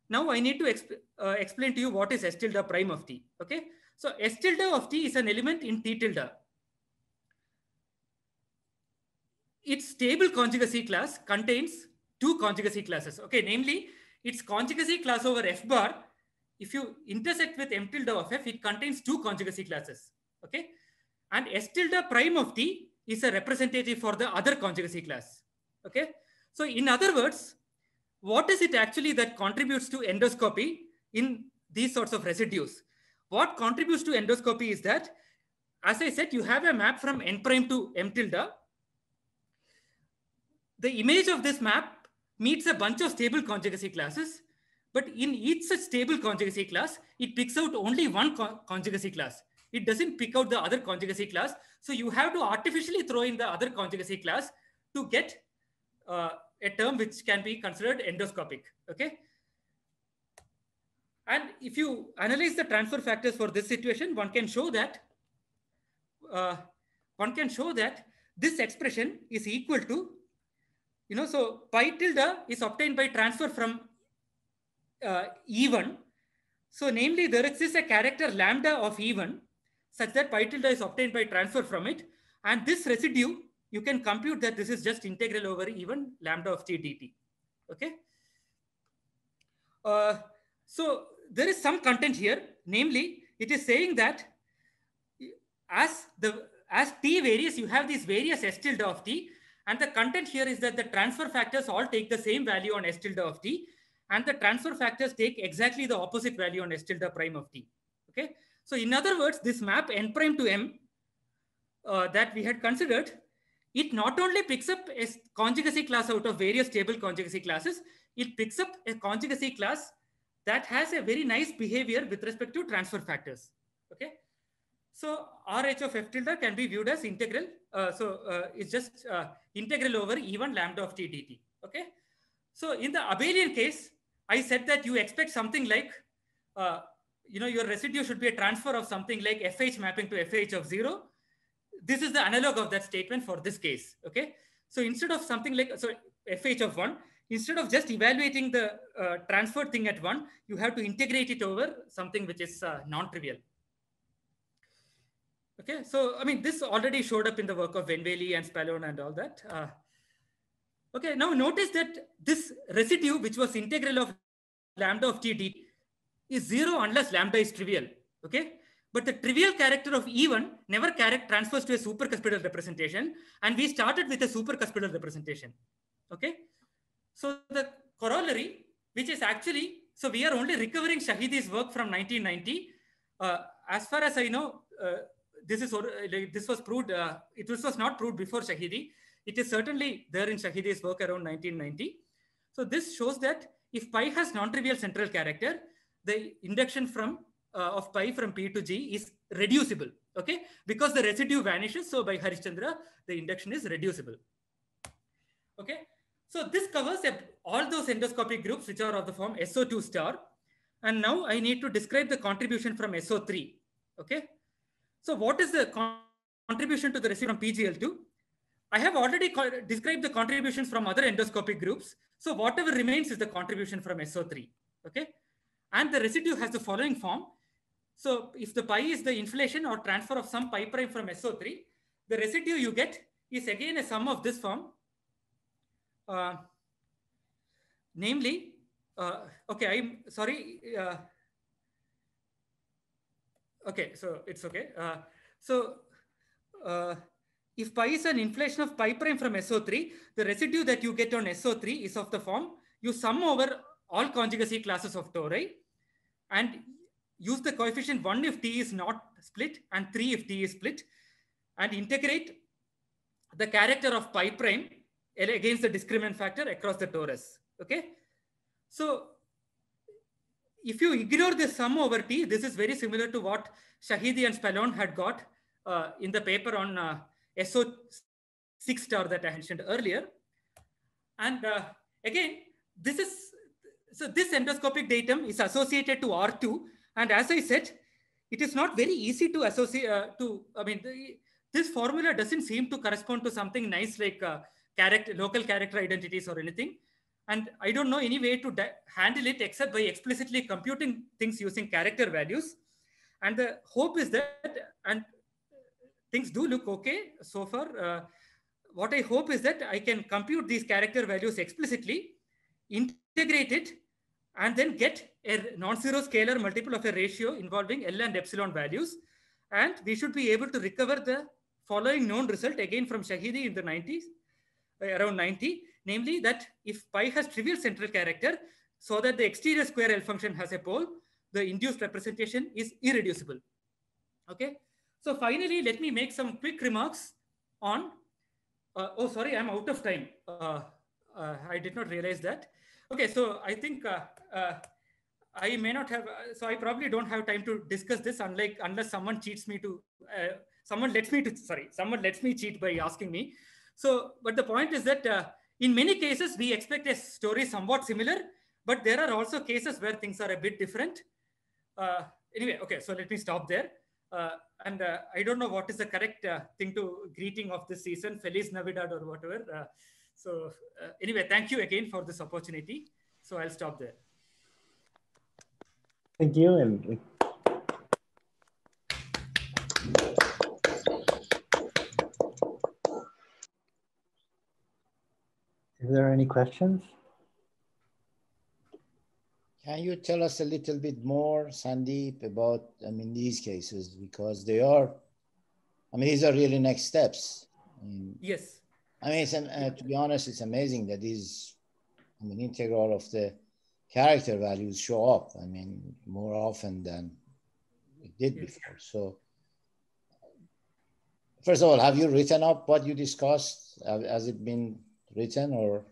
now I need to exp uh, explain to you what is S tilde prime of T. Okay. So S tilde of T is an element in T tilde. Its stable conjugacy class contains two conjugacy classes. Okay. Namely, its conjugacy class over F bar. If you intersect with M tilde of F, it contains two conjugacy classes. Okay. And S tilde prime of T is a representative for the other conjugacy class. Okay. So in other words, what is it actually that contributes to endoscopy in these sorts of residues? What contributes to endoscopy is that, as I said, you have a map from n prime to m tilde. The image of this map meets a bunch of stable conjugacy classes, but in each such stable conjugacy class, it picks out only one conjugacy class. It doesn't pick out the other conjugacy class. So you have to artificially throw in the other conjugacy class to get uh, a term which can be considered endoscopic. Okay. And if you analyze the transfer factors for this situation, one can show that uh, one can show that this expression is equal to, you know, so pi tilde is obtained by transfer from uh, E1. So namely, there exists a character lambda of E1 such that pi tilde is obtained by transfer from it. And this residue you can compute that this is just integral over even lambda of t dt. Okay. Uh, so there is some content here, namely, it is saying that as the as t varies, you have these various s tilde of t, and the content here is that the transfer factors all take the same value on s tilde of t, and the transfer factors take exactly the opposite value on s tilde prime of t. Okay. So in other words, this map n prime to m uh, that we had considered it not only picks up a conjugacy class out of various stable conjugacy classes, it picks up a conjugacy class that has a very nice behavior with respect to transfer factors. Okay. So RH of F tilde can be viewed as integral. Uh, so uh, it's just uh, integral over E1 lambda of t dt. Okay. So in the abelian case, I said that you expect something like, uh, you know, your residue should be a transfer of something like FH mapping to FH of zero this is the analog of that statement for this case. Okay. So instead of something like so FH of one, instead of just evaluating the uh, transfer thing at one, you have to integrate it over something which is uh, non-trivial. Okay, so I mean, this already showed up in the work of Venveli and Spallone and all that. Uh, okay, now notice that this residue, which was integral of lambda of t d, is zero unless lambda is trivial. Okay, but the trivial character of even never character transfers to a supercuspidal representation. And we started with a supercuspidal representation. Okay. So the corollary, which is actually, so we are only recovering Shahidi's work from 1990. Uh, as far as I know, uh, this is this was proved. Uh, it was, was not proved before Shahidi. It is certainly there in Shahidi's work around 1990. So this shows that if pi has non-trivial central character, the induction from uh, of pi from P to G is reducible, okay? Because the residue vanishes, so by Harishchandra, the induction is reducible, okay? So this covers all those endoscopic groups which are of the form SO2 star. And now I need to describe the contribution from SO3, okay? So what is the con contribution to the residue from PGL2? I have already described the contributions from other endoscopic groups. So whatever remains is the contribution from SO3, okay? And the residue has the following form. So if the pi is the inflation or transfer of some pi prime from SO3, the residue you get is again a sum of this form. Uh, namely, uh, okay, I'm sorry. Uh, okay, so it's okay. Uh, so uh, if pi is an inflation of pi prime from SO3, the residue that you get on SO3 is of the form you sum over all conjugacy classes of tori, and use the coefficient 1 if t is not split and 3 if t is split and integrate the character of pi prime against the discriminant factor across the torus. Okay. So if you ignore the sum over t, this is very similar to what Shahidi and Spallone had got uh, in the paper on uh, SO6 star that I mentioned earlier. And uh, again, this is, so this endoscopic datum is associated to R2 and as I said, it is not very easy to associate uh, to, I mean, the, this formula doesn't seem to correspond to something nice like uh, character, local character identities or anything. And I don't know any way to handle it except by explicitly computing things using character values. And the hope is that, and things do look okay so far. Uh, what I hope is that I can compute these character values explicitly, integrate it and then get a non-zero scalar multiple of a ratio involving L and epsilon values. And we should be able to recover the following known result again from Shahidi in the 90s, uh, around 90, namely that if pi has trivial central character, so that the exterior square L function has a pole, the induced representation is irreducible. Okay. So finally, let me make some quick remarks on, uh, oh, sorry, I'm out of time. Uh, uh, I did not realize that. Okay, so I think uh, uh, I may not have, so I probably don't have time to discuss this unlike, unless someone cheats me to, uh, someone lets me to, sorry, someone lets me cheat by asking me. So, but the point is that in many cases, we expect a story somewhat similar, but there are also cases where things are a bit different. Uh, anyway, okay, so let me stop there. Uh, and uh, I don't know what is the correct thing to greeting of this season, Feliz Navidad or whatever. So uh, anyway, thank you again for this opportunity. So I'll stop there. Thank you. And Is there any questions? Can you tell us a little bit more, Sandeep, about, I mean, these cases, because they are, I mean, these are really next steps. I mean, yes. I mean, uh, to be honest, it's amazing that these, I mean, integral of the character values show up. I mean, more often than it did before. So, first of all, have you written up what you discussed? Has it been written or?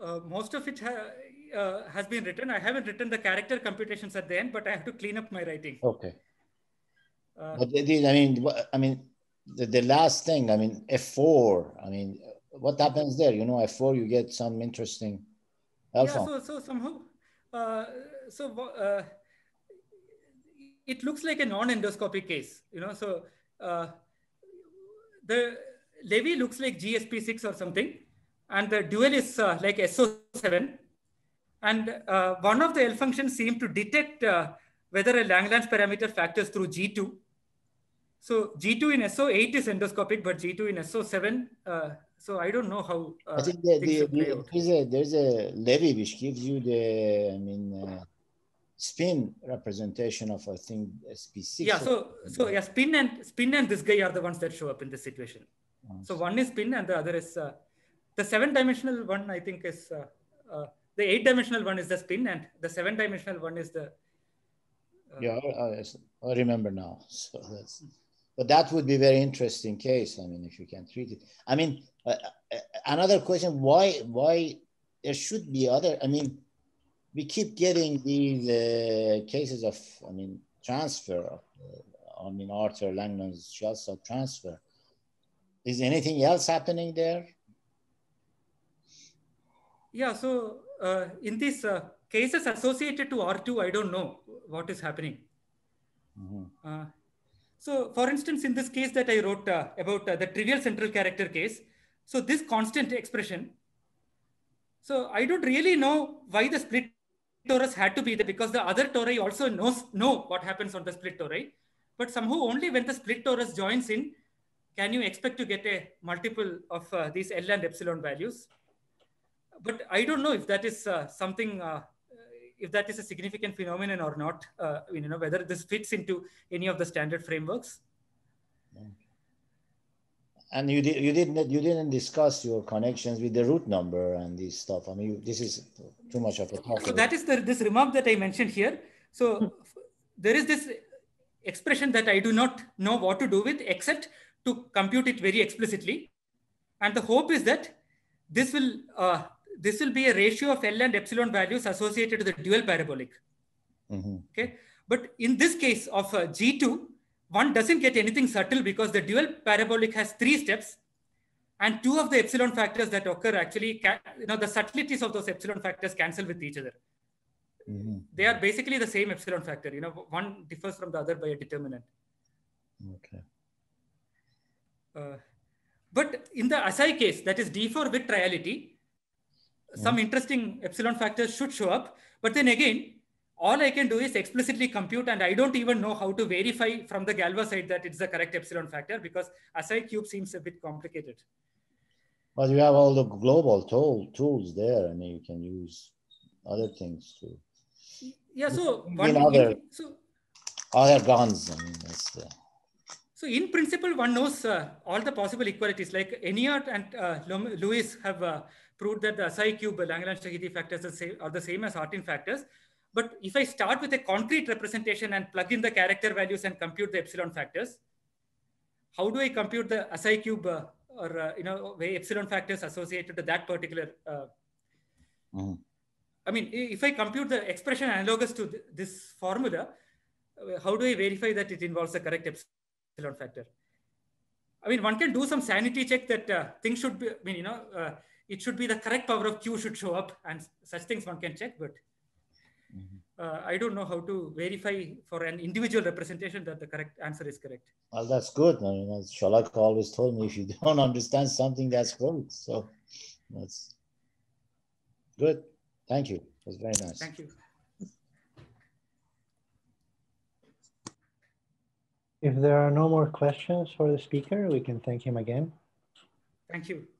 Uh, most of it ha- uh, has been written. I haven't written the character computations at the end, but I have to clean up my writing. Okay. Uh, but it is, I mean, I mean, the, the last thing, I mean, F4, I mean, what happens there? You know, F4, you get some interesting alpha. Yeah, so, so somehow, uh, so uh, it looks like a non-endoscopic case, you know, so uh, the Levy looks like GSP6 or something, and the dual is uh, like SO7. And uh, one of the L functions seem to detect uh, whether a Langlands parameter factors through G2. So G2 in SO8 is endoscopic, but G2 in SO7 so I don't know how. Uh, I think the, the, the there's, a, there's a levy which gives you the, I mean, uh, spin representation of I think spc. Yeah, so so yeah, spin and spin and this guy are the ones that show up in this situation. Oh. So one is spin and the other is uh, the seven-dimensional one. I think is uh, uh, the eight-dimensional one is the spin and the seven-dimensional one is the. Uh, yeah, I, I, remember now. So that's but that would be very interesting case. I mean, if you can treat it. I mean, uh, uh, another question: Why? Why there should be other? I mean, we keep getting these uh, cases of. I mean, transfer. Of, uh, I mean, Arthur Langdon's shell shock transfer. Is anything else happening there? Yeah. So uh, in these uh, cases associated to R two, I don't know what is happening. Mm -hmm. So for instance, in this case that I wrote uh, about uh, the trivial central character case, so this constant expression, so I don't really know why the split torus had to be there because the other tori also knows know what happens on the split tori, but somehow only when the split torus joins in, can you expect to get a multiple of uh, these L and epsilon values? But I don't know if that is uh, something uh, if that is a significant phenomenon or not, uh, you know, whether this fits into any of the standard frameworks. Mm. And you did you didn't you didn't discuss your connections with the root number and this stuff. I mean, you, this is too much of a talk. So that is the, this remark that I mentioned here. So hmm. there is this expression that I do not know what to do with except to compute it very explicitly, and the hope is that this will uh, this will be a ratio of L and epsilon values associated to the dual parabolic. Mm-hmm. Okay. But in this case of uh, G2, one doesn't get anything subtle because the dual parabolic has three steps and two of the epsilon factors that occur actually, can, you know, the subtleties of those epsilon factors cancel with each other. Mm-hmm. They are basically the same epsilon factor, you know, one differs from the other by a determinant. Okay. Uh, but in the SI case, that is D4 with triality, some interesting epsilon factors should show up. But then again, all I can do is explicitly compute, and I don't even know how to verify from the Galva side that it's the correct epsilon factor because Asai cube seems a bit complicated. But you have all the global tool, tools there, and you can use other things too. Yeah, so one, other, in, so, other guns. I mean, the... So in principle, one knows uh, all the possible equalities. Like Eniot and uh, Lewis have uh, proved that the psi cube, Langland shahidi factors are the same as Hartin factors. But if I start with a concrete representation and plug in the character values and compute the epsilon factors, how do I compute the psi cube uh, or uh, you know epsilon factors associated to that particular? Uh, mm. I mean, if I compute the expression analogous to th this formula, uh, how do I verify that it involves the correct epsilon factor? I mean, one can do some sanity check that uh, things should be. I mean, you know uh, it should be the correct power of q should show up and such things one can check but mm-hmm. uh, i don't know how to verify for an individual representation that the correct answer is correct well that's good I mean, shalak always told me if you don't understand something that's good so that's good thank you That's very nice thank you If there are no more questions for the speaker, we can thank him again. Thank you.